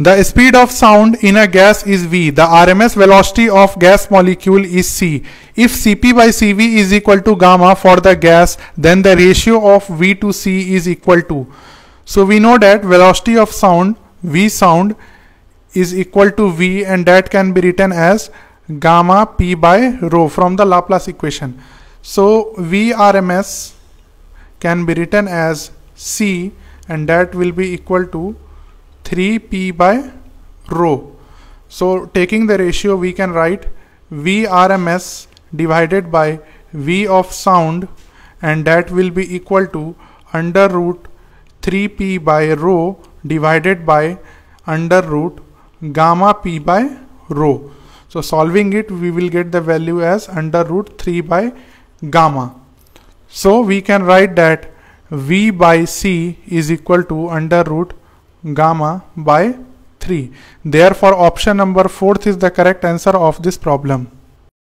The speed of sound in a gas is V. The RMS velocity of gas molecule is C. If Cp by Cv is equal to gamma for the gas, then the ratio of V to C is equal to. So we know that velocity of sound, V sound, is equal to V and that can be written as gamma P by rho from the Laplace equation. So V RMS can be written as C and that will be equal to 3p by rho. So taking the ratio we can write RMS divided by V of sound and that will be equal to under root 3p by rho divided by under root gamma p by rho. So solving it we will get the value as under root 3 by gamma. So we can write that V by C is equal to under root gamma by 3. Therefore, option number 4th is the correct answer of this problem.